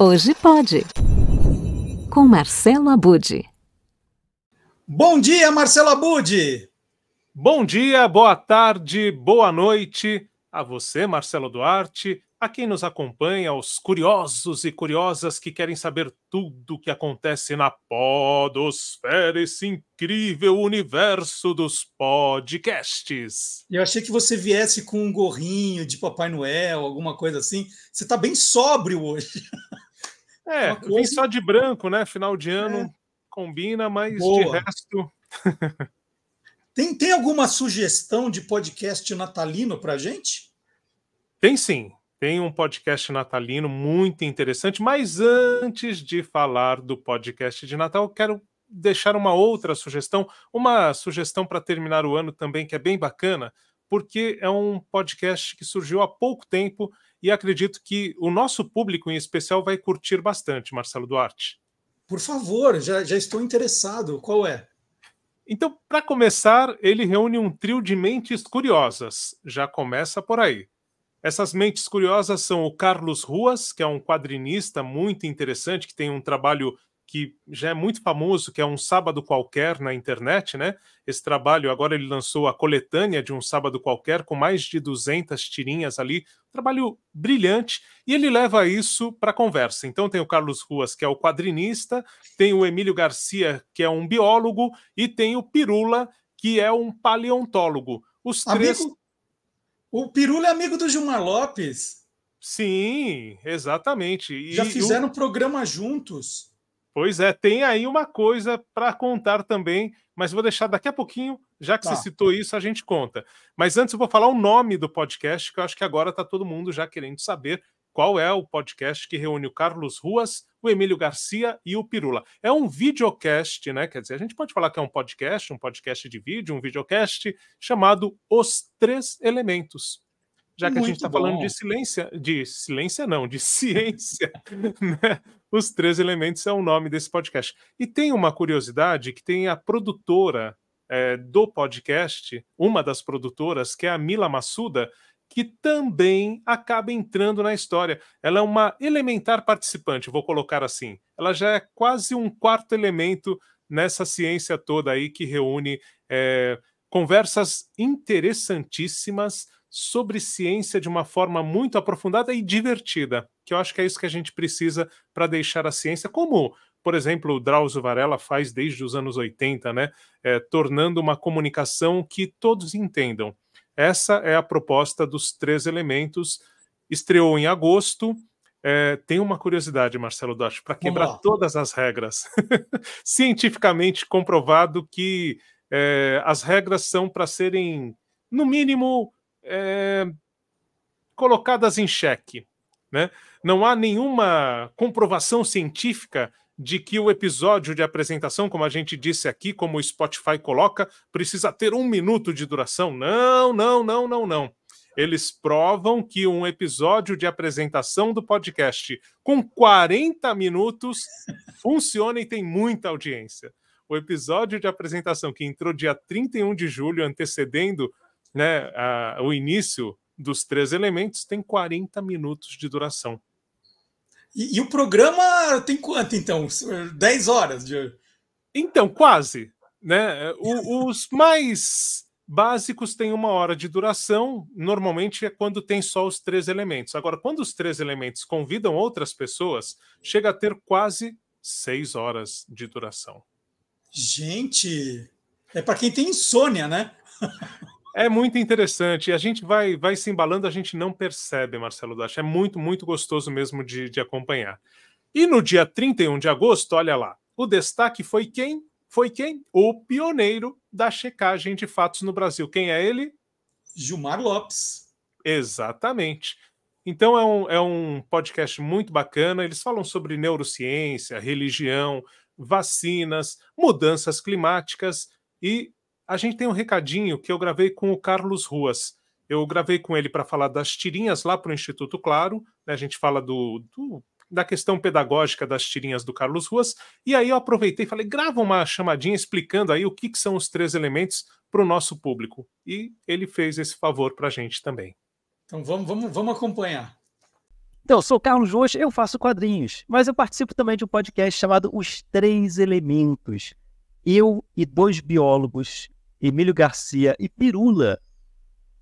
Hoje pode. Com Marcelo Abude. Bom dia, Marcelo Abude. Bom dia, boa tarde, boa noite a você, Marcelo Duarte, a quem nos acompanha, aos curiosos e curiosas que querem saber tudo o que acontece na podosfera, esse incrível universo dos podcasts. Eu achei que você viesse com um gorrinho de Papai Noel, alguma coisa assim. Você está bem sóbrio hoje. É, coisa... só de branco, né? Final de é. ano é. combina, mas Boa. de resto. tem, tem alguma sugestão de podcast natalino pra gente? Tem sim. Tem um podcast natalino muito interessante, mas antes de falar do podcast de Natal, quero deixar uma outra sugestão, uma sugestão para terminar o ano também que é bem bacana, porque é um podcast que surgiu há pouco tempo e acredito que o nosso público em especial vai curtir bastante, Marcelo Duarte. Por favor, já, já estou interessado. Qual é? Então, para começar, ele reúne um trio de mentes curiosas. Já começa por aí. Essas mentes curiosas são o Carlos Ruas, que é um quadrinista muito interessante, que tem um trabalho que já é muito famoso, que é um sábado qualquer na internet, né? Esse trabalho, agora ele lançou a coletânea de um sábado qualquer com mais de 200 tirinhas ali, um trabalho brilhante, e ele leva isso para conversa. Então tem o Carlos Ruas, que é o quadrinista, tem o Emílio Garcia, que é um biólogo, e tem o Pirula, que é um paleontólogo. Os amigo, três O Pirula é amigo do Gilmar Lopes. Sim, exatamente. E Já fizeram o... programa juntos. Pois é, tem aí uma coisa para contar também, mas vou deixar daqui a pouquinho, já que tá. você citou isso, a gente conta. Mas antes eu vou falar o nome do podcast, que eu acho que agora está todo mundo já querendo saber qual é o podcast que reúne o Carlos Ruas, o Emílio Garcia e o Pirula. É um videocast, né? Quer dizer, a gente pode falar que é um podcast, um podcast de vídeo, um videocast chamado Os Três Elementos já que Muito a gente está falando de silêncio de silêncio não, de ciência, né? Os Três Elementos é o nome desse podcast. E tem uma curiosidade que tem a produtora é, do podcast, uma das produtoras, que é a Mila Massuda, que também acaba entrando na história. Ela é uma elementar participante, vou colocar assim. Ela já é quase um quarto elemento nessa ciência toda aí que reúne é, conversas interessantíssimas sobre ciência de uma forma muito aprofundada e divertida, que eu acho que é isso que a gente precisa para deixar a ciência como, por exemplo, o Drauzio Varela faz desde os anos 80, né? É, tornando uma comunicação que todos entendam. Essa é a proposta dos três elementos. Estreou em agosto. É, eh, tem uma curiosidade, Marcelo Dotti, para quebrar todas as regras. Cientificamente comprovado que é, as regras são para serem, no mínimo, é, colocadas em xeque. Né? Não há nenhuma comprovação científica de que o episódio de apresentação, como a gente disse aqui, como o Spotify coloca, precisa ter um minuto de duração. Não, não, não, não, não. Eles provam que um episódio de apresentação do podcast com 40 minutos funciona e tem muita audiência. O episódio de apresentação que entrou dia 31 de julho, antecedendo né, a, o início dos três elementos tem 40 minutos de duração. E, e o programa tem quanto, então? 10 horas de... Então, quase. Né? O, os mais básicos têm uma hora de duração, normalmente é quando tem só os três elementos. Agora, quando os três elementos convidam outras pessoas, chega a ter quase seis horas de duração. Gente, é para quem tem insônia, né? É muito interessante. A gente vai, vai se embalando, a gente não percebe, Marcelo Dach. É muito, muito gostoso mesmo de, de acompanhar. E no dia 31 de agosto, olha lá, o destaque foi quem? Foi quem? O pioneiro da checagem de fatos no Brasil. Quem é ele? Gilmar Lopes. Exatamente. Então é um, é um podcast muito bacana. Eles falam sobre neurociência, religião, vacinas, mudanças climáticas e a gente tem um recadinho que eu gravei com o Carlos Ruas. Eu gravei com ele para falar das tirinhas lá para o Instituto Claro. Né? A gente fala do, do, da questão pedagógica das tirinhas do Carlos Ruas. E aí eu aproveitei e falei: grava uma chamadinha explicando aí o que, que são os três elementos para o nosso público. E ele fez esse favor para a gente também. Então vamos, vamos, vamos acompanhar. Então, eu sou Carlos Ruas, eu faço quadrinhos, mas eu participo também de um podcast chamado Os Três Elementos. Eu e dois biólogos Emílio Garcia e Pirula,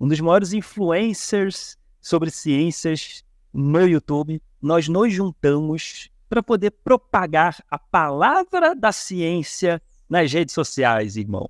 um dos maiores influencers sobre ciências no YouTube, nós nos juntamos para poder propagar a palavra da ciência nas redes sociais, irmão.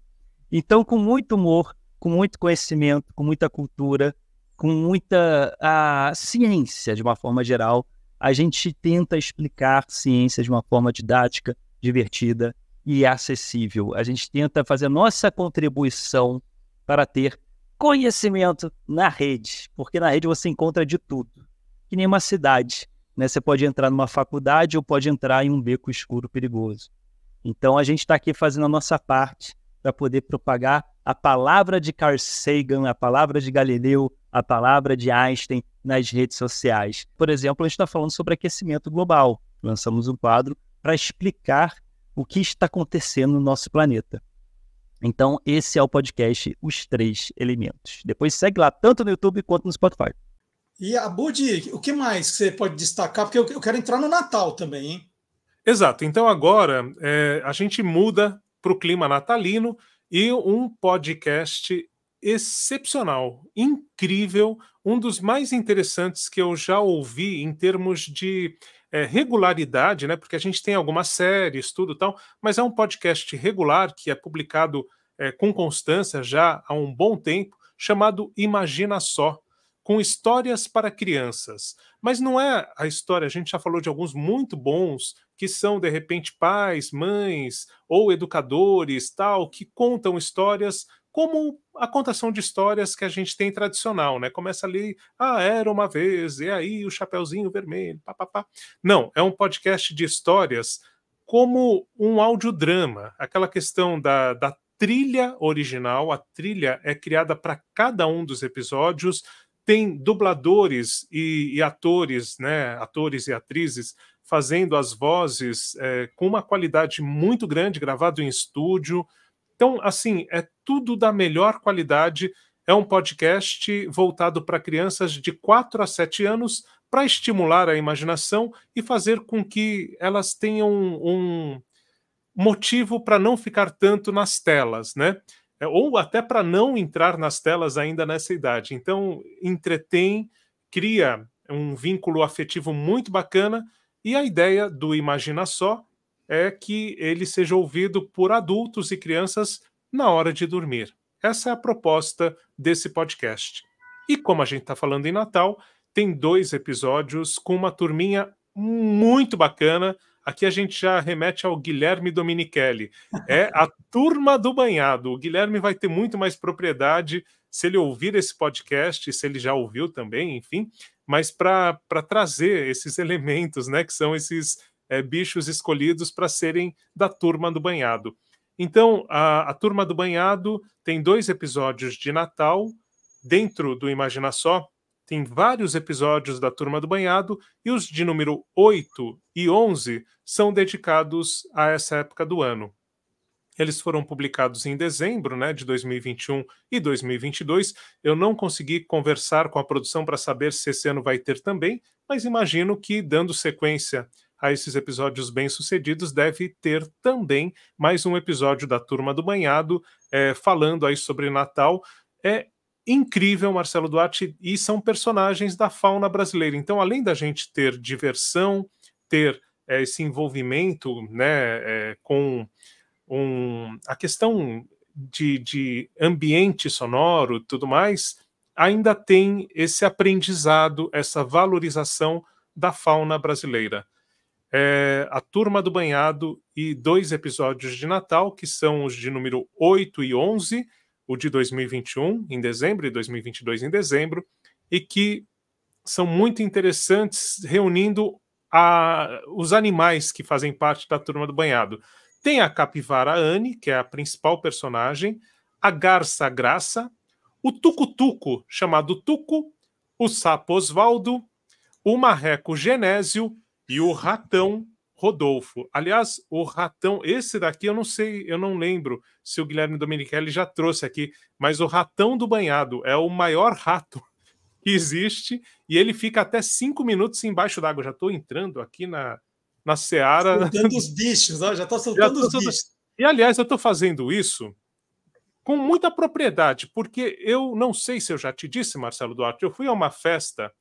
Então, com muito humor, com muito conhecimento, com muita cultura, com muita a, ciência de uma forma geral, a gente tenta explicar ciência de uma forma didática, divertida e é acessível. A gente tenta fazer nossa contribuição para ter conhecimento na rede, porque na rede você encontra de tudo, que nem uma cidade. Né? Você pode entrar numa faculdade ou pode entrar em um beco escuro perigoso. Então a gente está aqui fazendo a nossa parte para poder propagar a palavra de Carl Sagan, a palavra de Galileu, a palavra de Einstein nas redes sociais. Por exemplo, a gente está falando sobre aquecimento global. Lançamos um quadro para explicar o que está acontecendo no nosso planeta. Então, esse é o podcast Os Três Elementos. Depois segue lá, tanto no YouTube quanto no Spotify. E, Abud, ah, o que mais você pode destacar? Porque eu quero entrar no Natal também, hein? Exato. Então, agora é, a gente muda para o clima natalino e um podcast excepcional, incrível, um dos mais interessantes que eu já ouvi em termos de é, regularidade, né? Porque a gente tem algumas séries, tudo tal, mas é um podcast regular que é publicado é, com constância já há um bom tempo, chamado Imagina Só, com histórias para crianças. Mas não é a história, a gente já falou de alguns muito bons, que são, de repente, pais, mães ou educadores, tal, que contam histórias como a contação de histórias que a gente tem tradicional, né? Começa ali, ah, era uma vez, e aí o Chapeuzinho Vermelho, papapá. Não, é um podcast de histórias como um audiodrama, aquela questão da, da trilha original, a trilha é criada para cada um dos episódios, tem dubladores e, e, atores, né, atores e atrizes fazendo as vozes é, com uma qualidade muito grande, gravado em estúdio, então, assim, é tudo da melhor qualidade. É um podcast voltado para crianças de 4 a 7 anos para estimular a imaginação e fazer com que elas tenham um motivo para não ficar tanto nas telas, né? É, ou até para não entrar nas telas ainda nessa idade. Então, entretém, cria um vínculo afetivo muito bacana e a ideia do Imagina Só é que ele seja ouvido por adultos e crianças na hora de dormir. Essa é a proposta desse podcast. E como a gente está falando em Natal, tem dois episódios com uma turminha muito bacana. Aqui a gente já remete ao Guilherme Dominichelli. É a turma do banhado. O Guilherme vai ter muito mais propriedade se ele ouvir esse podcast, se ele já ouviu também, enfim, mas para trazer esses elementos, né, que são esses é, bichos escolhidos para serem da turma do banhado. Então, a, a, turma do banhado tem dois episódios de Natal dentro do Imagina Só. Tem vários episódios da Turma do Banhado e os de número 8 e 11 são dedicados a essa época do ano. Eles foram publicados em dezembro né, de 2021 e 2022. Eu não consegui conversar com a produção para saber se esse ano vai ter também, mas imagino que, dando sequência a esses episódios bem-sucedidos, deve ter também mais um episódio da Turma do Banhado, é, falando aí sobre Natal. É incrível, Marcelo Duarte, e são personagens da fauna brasileira. Então, além da gente ter diversão, ter é, esse envolvimento né, é, com um, a questão de, de ambiente sonoro tudo mais, ainda tem esse aprendizado, essa valorização da fauna brasileira é, A Turma do Banhado e dois episódios de Natal, que são os de número 8 e 11, o de 2021 em dezembro e 2022 em dezembro, e que são muito interessantes, reunindo a, os animais que fazem parte da Turma do Banhado. Tem a capivara Anne, que é a principal personagem, a garça Graça, o tucutuco, chamado Tuco, o sapo Osvaldo, o marreco Genésio, e o Ratão Rodolfo. Aliás, o Ratão, esse daqui eu não sei, eu não lembro se o Guilherme Domenichelli já trouxe aqui, mas o Ratão do Banhado é o maior rato que existe e ele fica até cinco minutos embaixo d'água. Já estou entrando aqui na, na seara. Soltando os bichos, ó, já estou soltando já os bichos. E aliás, eu estou fazendo isso com muita propriedade, porque eu não sei se eu já te disse, Marcelo Duarte, eu fui a uma festa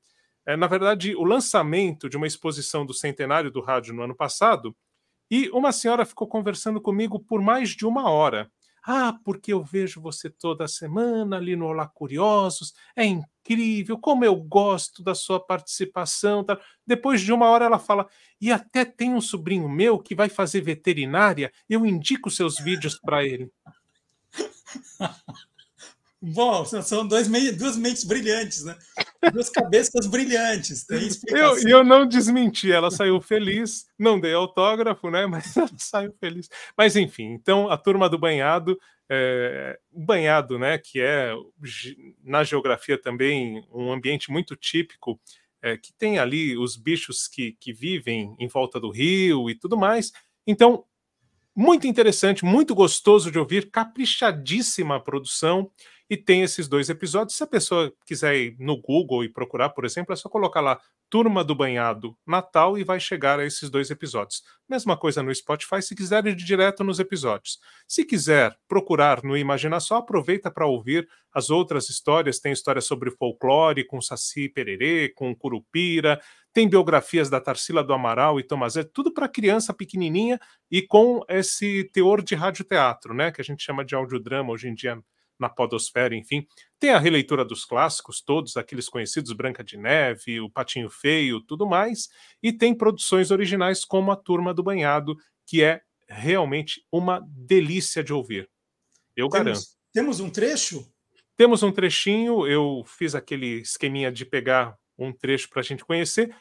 é, na verdade, o lançamento de uma exposição do centenário do rádio no ano passado, e uma senhora ficou conversando comigo por mais de uma hora. Ah, porque eu vejo você toda semana ali no Olá Curiosos, é incrível, como eu gosto da sua participação. Tá? Depois de uma hora ela fala, e até tem um sobrinho meu que vai fazer veterinária, eu indico seus vídeos para ele. Bom, são dois, duas mentes brilhantes, né? Duas cabeças brilhantes. E Eu, eu não desmenti, ela saiu feliz, não dei autógrafo, né? Mas ela saiu feliz. Mas enfim, então a turma do banhado, é, banhado, né? Que é na geografia também um ambiente muito típico, é, que tem ali os bichos que, que vivem em volta do rio e tudo mais. Então, muito interessante, muito gostoso de ouvir, caprichadíssima a produção e tem esses dois episódios. Se a pessoa quiser ir no Google e procurar, por exemplo, é só colocar lá Turma do Banhado Natal e vai chegar a esses dois episódios. Mesma coisa no Spotify, se quiser ir direto nos episódios. Se quiser procurar no Imagina Só, aproveita para ouvir as outras histórias. Tem história sobre folclore, com Saci Pererê, com Curupira, tem biografias da Tarsila do Amaral e Tomazé, tudo para criança pequenininha e com esse teor de radioteatro, né, que a gente chama de audiodrama hoje em dia na podosfera, enfim. Tem a releitura dos clássicos, todos aqueles conhecidos, Branca de Neve, O Patinho Feio, tudo mais. E tem produções originais como A Turma do Banhado, que é realmente uma delícia de ouvir. Eu temos, garanto. Temos um trecho? Temos um trechinho. Eu fiz aquele esqueminha de pegar um trecho para a gente conhecer.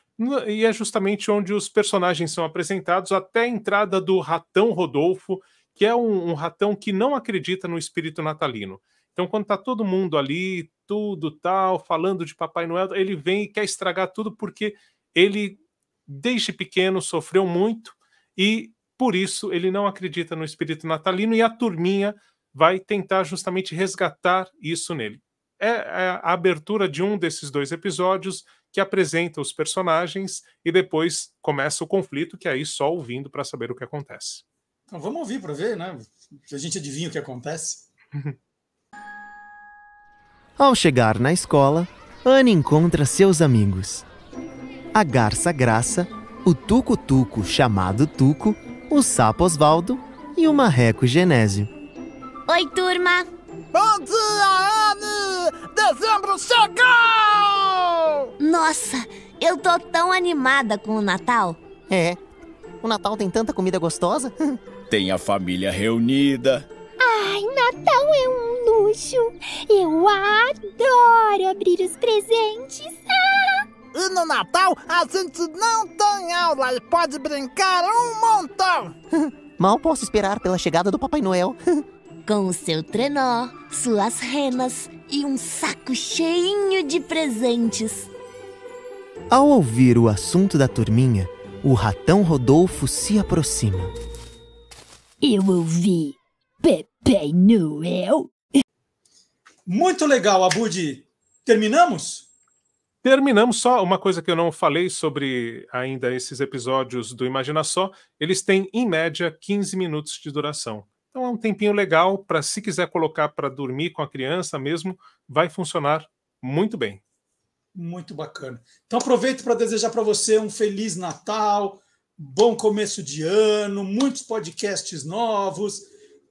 E é justamente onde os personagens são apresentados até a entrada do Ratão Rodolfo, que é um, um ratão que não acredita no espírito natalino. Então, quando está todo mundo ali, tudo tal, falando de Papai Noel, ele vem e quer estragar tudo porque ele, desde pequeno, sofreu muito e por isso ele não acredita no espírito natalino e a turminha vai tentar justamente resgatar isso nele. É, é a abertura de um desses dois episódios que apresenta os personagens e depois começa o conflito, que é aí só ouvindo para saber o que acontece. Então vamos ouvir para ver, né? Que a gente adivinha o que acontece. Ao chegar na escola, Anne encontra seus amigos. A garça graça, o tuco-tuco chamado Tuco, o sapo Osvaldo e o marreco Genésio. Oi, turma! Bom dia, Anne! Dezembro chegou! Nossa, eu tô tão animada com o Natal. É, o Natal tem tanta comida gostosa. tem a família reunida. Ai, Natal é um luxo! Eu adoro abrir os presentes! Ah! E no Natal a gente não tem aula e pode brincar um montão! Mal posso esperar pela chegada do Papai Noel. Com o seu trenó, suas renas e um saco cheinho de presentes. Ao ouvir o assunto da turminha, o ratão Rodolfo se aproxima. Eu ouvi Papai Noel. Muito legal, Abud. Terminamos? Terminamos só uma coisa que eu não falei sobre ainda esses episódios do Imagina Só. Eles têm, em média, 15 minutos de duração. Então é um tempinho legal para, se quiser colocar para dormir com a criança mesmo, vai funcionar muito bem. Muito bacana. Então aproveito para desejar para você um feliz Natal, bom começo de ano, muitos podcasts novos,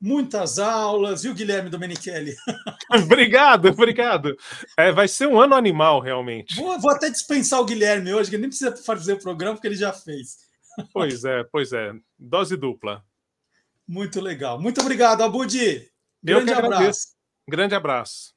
muitas aulas, viu, Guilherme Domenichelli? obrigado, obrigado. É, vai ser um ano animal, realmente. Vou, vou até dispensar o Guilherme hoje, que nem precisa fazer o programa, porque ele já fez. pois é, pois é. Dose dupla. Muito legal. Muito obrigado, Abudi. Grande abraço. Grande abraço.